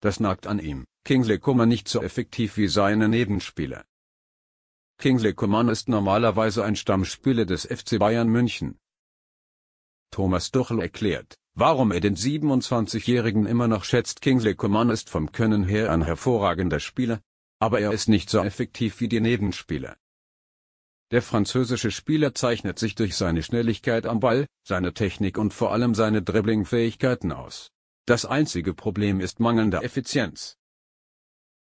Das nagt an ihm. Kingsley Coman nicht so effektiv wie seine Nebenspieler. Kingsley Coman ist normalerweise ein Stammspieler des FC Bayern München. Thomas Tuchel erklärt, warum er den 27-Jährigen immer noch schätzt. Kingsley Coman ist vom Können her ein hervorragender Spieler, aber er ist nicht so effektiv wie die Nebenspieler. Der französische Spieler zeichnet sich durch seine Schnelligkeit am Ball, seine Technik und vor allem seine Dribblingfähigkeiten aus. Das einzige Problem ist mangelnde Effizienz.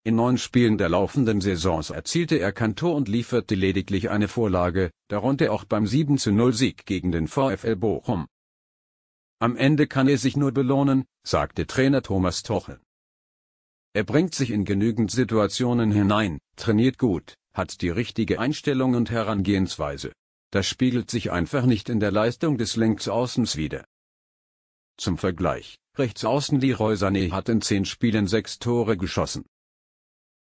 In neun Spielen der laufenden Saisons erzielte er kein Tor und lieferte lediglich eine Vorlage, darunter auch beim 7-0-Sieg gegen den VfL Bochum. Am Ende kann er sich nur belohnen, sagte Trainer Thomas Tochel. Er bringt sich in genügend Situationen hinein, trainiert gut, hat die richtige Einstellung und Herangehensweise. Das spiegelt sich einfach nicht in der Leistung des Linksaußens wider. Zum Vergleich, Rechtsaußen Leroy Sané hat in zehn Spielen sechs Tore geschossen.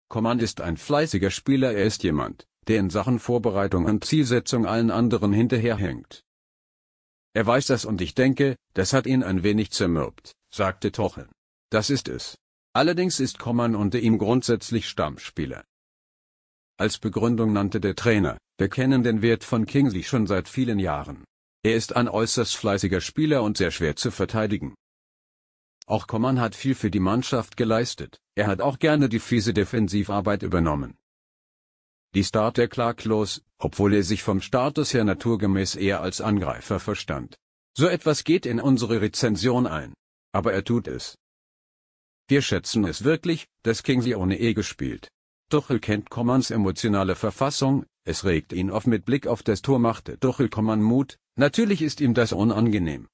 Coman ist ein fleißiger Spieler, er ist jemand, der in Sachen Vorbereitung und Zielsetzung allen anderen hinterherhängt. Er weiß das und ich denke, das hat ihn ein wenig zermürbt, sagte Tochen. Das ist es. Allerdings ist Coman unter ihm grundsätzlich Stammspieler. Als Begründung nannte der Trainer, wir kennen den Wert von Kingsley schon seit vielen Jahren. Er ist ein äußerst fleißiger Spieler und sehr schwer zu verteidigen. Auch Coman hat viel für die Mannschaft geleistet, er hat auch gerne die fiese Defensivarbeit übernommen. Die Start er klaglos, obwohl er sich vom Status her naturgemäß eher als Angreifer verstand. So etwas geht in unsere Rezension ein. Aber er tut es. Wir schätzen es wirklich, dass Kingsley ohne E gespielt. Tuchel kennt Kommans emotionale Verfassung, es regt ihn oft mit Blick auf das Tor machte Tuchel Coman Mut, Natürlich ist ihm das unangenehm.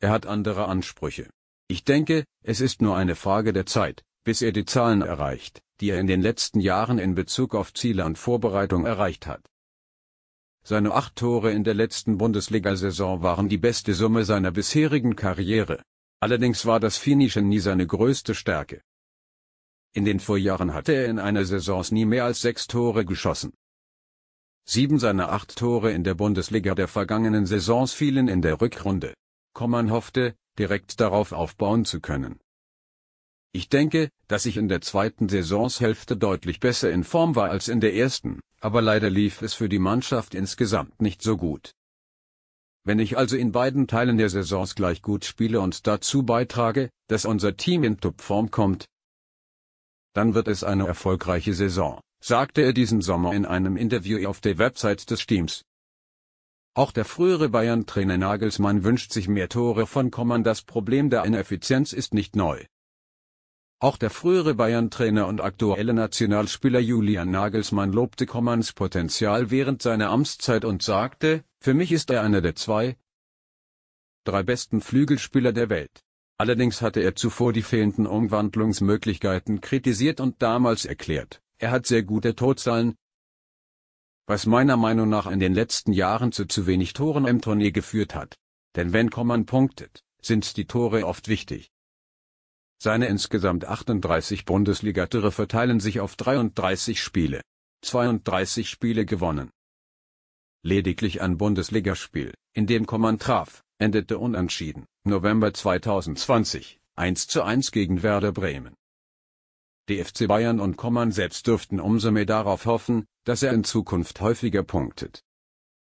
Er hat andere Ansprüche. Ich denke, es ist nur eine Frage der Zeit, bis er die Zahlen erreicht, die er in den letzten Jahren in Bezug auf Ziele und Vorbereitung erreicht hat. Seine acht Tore in der letzten Bundesliga-Saison waren die beste Summe seiner bisherigen Karriere. Allerdings war das Finischen nie seine größte Stärke. In den Vorjahren hatte er in einer Saison nie mehr als sechs Tore geschossen. Sieben seiner acht Tore in der Bundesliga der vergangenen Saisons fielen in der Rückrunde. Kommern hoffte, direkt darauf aufbauen zu können. Ich denke, dass ich in der zweiten Saisonshälfte deutlich besser in Form war als in der ersten, aber leider lief es für die Mannschaft insgesamt nicht so gut. Wenn ich also in beiden Teilen der Saisons gleich gut spiele und dazu beitrage, dass unser Team in Topform kommt, dann wird es eine erfolgreiche Saison sagte er diesen Sommer in einem Interview auf der Website des Teams. Auch der frühere Bayern-Trainer Nagelsmann wünscht sich mehr Tore von Kommern. Das Problem der Ineffizienz ist nicht neu. Auch der frühere Bayern-Trainer und aktuelle Nationalspieler Julian Nagelsmann lobte Kommanns Potenzial während seiner Amtszeit und sagte, für mich ist er einer der zwei, drei besten Flügelspieler der Welt. Allerdings hatte er zuvor die fehlenden Umwandlungsmöglichkeiten kritisiert und damals erklärt, er hat sehr gute Torzahlen, was meiner Meinung nach in den letzten Jahren zu zu wenig Toren im Turnier geführt hat. Denn wenn Coman punktet, sind die Tore oft wichtig. Seine insgesamt 38 Bundesliga-Tore verteilen sich auf 33 Spiele. 32 Spiele gewonnen. Lediglich ein Bundesligaspiel, in dem Coman traf, endete unentschieden, November 2020, 1 zu 1 gegen Werder Bremen. Die FC Bayern und Coman selbst dürften umso mehr darauf hoffen, dass er in Zukunft häufiger punktet